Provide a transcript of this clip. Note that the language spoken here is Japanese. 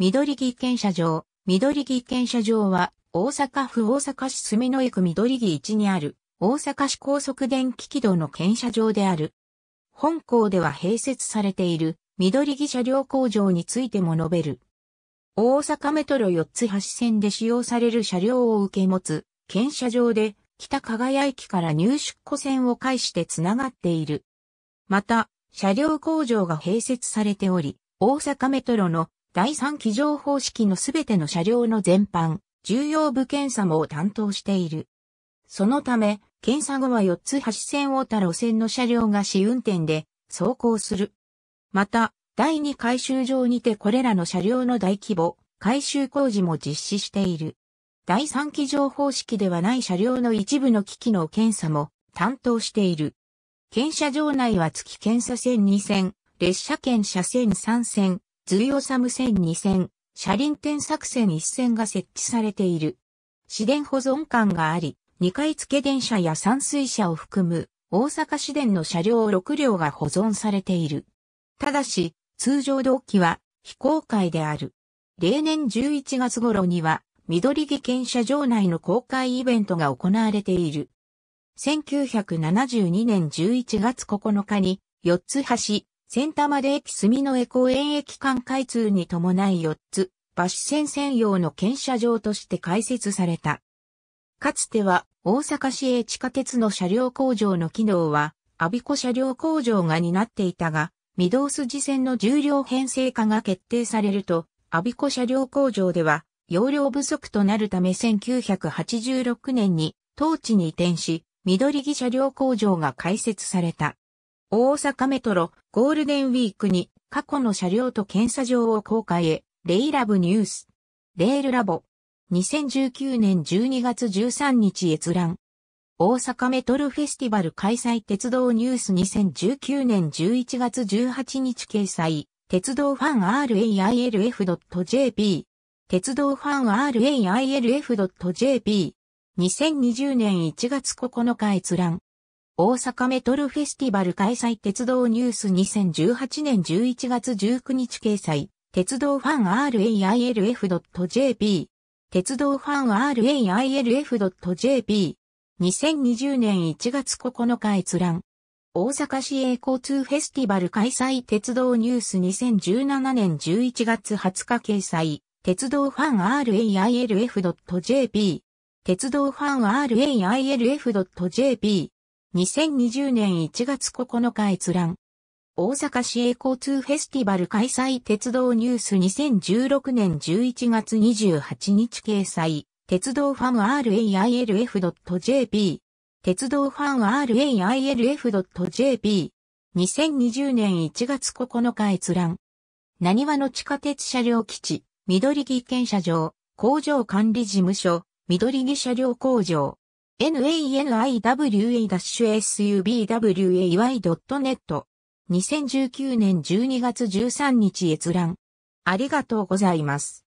緑木検車場。緑木検車場は、大阪府大阪市住之江区緑木一にある、大阪市高速電気軌道の検車場である。本校では併設されている、緑木車両工場についても述べる。大阪メトロ四つ橋線で使用される車両を受け持つ、検車場で、北加賀谷駅から入出庫線を介してつながっている。また、車両工場が併設されており、大阪メトロの第3機乗方式のすべての車両の全般、重要部検査も担当している。そのため、検査後は4つ橋線大田路線の車両が試運転で走行する。また、第2回収場にてこれらの車両の大規模、回収工事も実施している。第3機乗方式ではない車両の一部の機器の検査も担当している。検車場内は月検査線2線、列車検車線3線、釣りサム線2線、車輪転作戦1線が設置されている。市電保存館があり、2階付電車や山水車を含む大阪市電の車両6両が保存されている。ただし、通常同期は非公開である。例年11月頃には、緑木県車場内の公開イベントが行われている。1972年11月9日に、四つ橋、千玉で駅住の江公園駅間開通に伴い4つ、バス線専用の検車場として開設された。かつては大阪市営地下鉄の車両工場の機能は、阿鼻子車両工場が担っていたが、御堂筋線の重量編成化が決定されると、阿鼻子車両工場では、容量不足となるため1986年に当地に移転し、緑木車両工場が開設された。大阪メトロゴールデンウィークに過去の車両と検査場を公開へ、レイラブニュース。レールラボ。2019年12月13日閲覧。大阪メトロフェスティバル開催鉄道ニュース2019年11月18日掲載。鉄道ファン railf.jp。鉄道ファン railf.jp。2020年1月9日閲覧。大阪メトロフェスティバル開催鉄道ニュース2018年11月19日掲載、鉄道ファン railf.jp、鉄道ファン railf.jp、2020年1月9日閲覧。大阪市営交通フェスティバル開催鉄道ニュース2017年11月20日掲載、鉄道ファン railf.jp、鉄道ファン railf.jp、2020年1月9日閲覧。大阪市営交通フェスティバル開催鉄道ニュース2016年11月28日掲載。鉄道ファン railf.jp。鉄道ファン railf.jp。2020年1月9日閲覧。何話の地下鉄車両基地、緑木検車場、工場管理事務所、緑木車両工場。naniwa-subway.net 2019年12月13日閲覧。ありがとうございます。